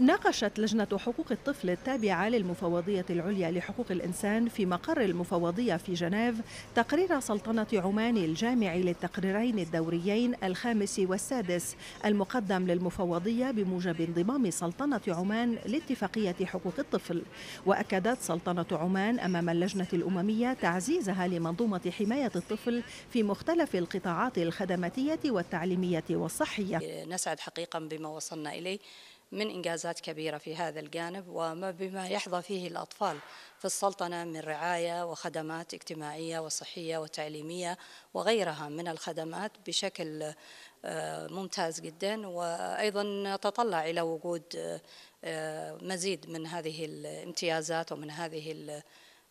ناقشت لجنة حقوق الطفل التابعة للمفوضية العليا لحقوق الإنسان في مقر المفوضية في جنيف تقرير سلطنة عمان الجامع للتقريرين الدوريين الخامس والسادس المقدم للمفوضية بموجب انضمام سلطنة عمان لاتفاقية حقوق الطفل وأكدت سلطنة عمان أمام اللجنة الأممية تعزيزها لمنظومة حماية الطفل في مختلف القطاعات الخدماتية والتعليمية والصحية نسعد حقيقة بما وصلنا إليه من إنجازات كبيرة في هذا الجانب وما بما يحظى فيه الأطفال في السلطنة من رعاية وخدمات اجتماعية وصحية وتعليمية وغيرها من الخدمات بشكل آه، ممتاز جدا وأيضا تطلع إلى وجود آه، مزيد من هذه الامتيازات ومن هذه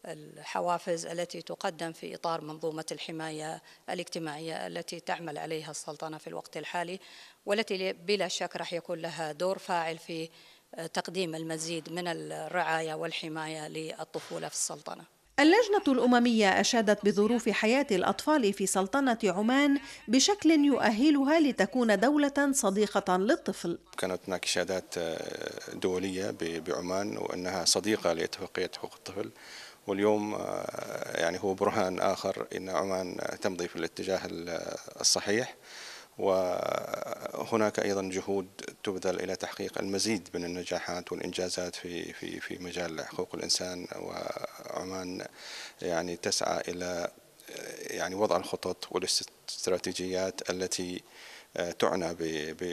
الحوافز التي تقدم في إطار منظومة الحماية الاجتماعية التي تعمل عليها السلطنة في الوقت الحالي والتي بلا شك راح يكون لها دور فاعل في تقديم المزيد من الرعاية والحماية للطفولة في السلطنة اللجنة الأممية أشادت بظروف حياة الأطفال في سلطنة عمان بشكل يؤهلها لتكون دولة صديقة للطفل. كانت هناك إشادات دولية بعمان وأنها صديقة لاتفاقية حقوق الطفل واليوم آه، يعني هو برهان آخر أن عمان تمضي في الاتجاه آه، الصحيح وهناك ايضا جهود تبذل الى تحقيق المزيد من النجاحات والانجازات في في في مجال حقوق الانسان وعمان يعني تسعى الى آه، يعني وضع الخطط والاستراتيجيات التي آه، تعنى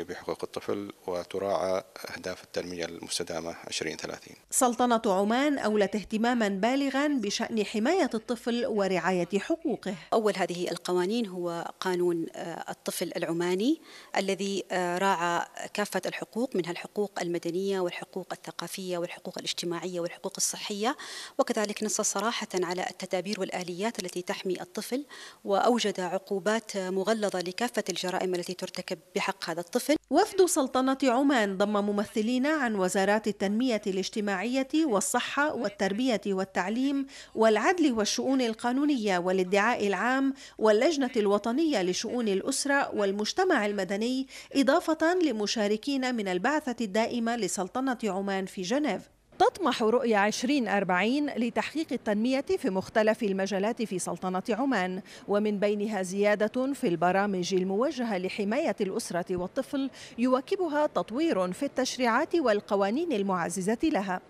بحقوق الطفل وتراعى أهداف التنمية المستدامة 2030 سلطنة عمان أولت اهتماما بالغا بشأن حماية الطفل ورعاية حقوقه أول هذه القوانين هو قانون آه، الطفل العماني الذي آه، راعى كافة الحقوق منها الحقوق المدنية والحقوق الثقافية والحقوق الاجتماعية والحقوق الصحية وكذلك نص صراحة على التدابير والآليات التي تحمي الطفل وأوجد عقوبات مغلظة لكافة الجرائم التي ترتكب يرتكب بحق هذا الطفل وفد سلطنة عمان ضم ممثلين عن وزارات التنمية الاجتماعية والصحة والتربية والتعليم والعدل والشؤون القانونية والادعاء العام واللجنة الوطنية لشؤون الأسرة والمجتمع المدني إضافة لمشاركين من البعثة الدائمة لسلطنة عمان في جنيف تطمح رؤية 2040 لتحقيق التنمية في مختلف المجالات في سلطنة عمان ومن بينها زيادة في البرامج الموجهة لحماية الأسرة والطفل يواكبها تطوير في التشريعات والقوانين المعززة لها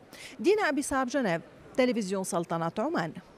دينا أبي صعب جناب تلفزيون سلطنة عمان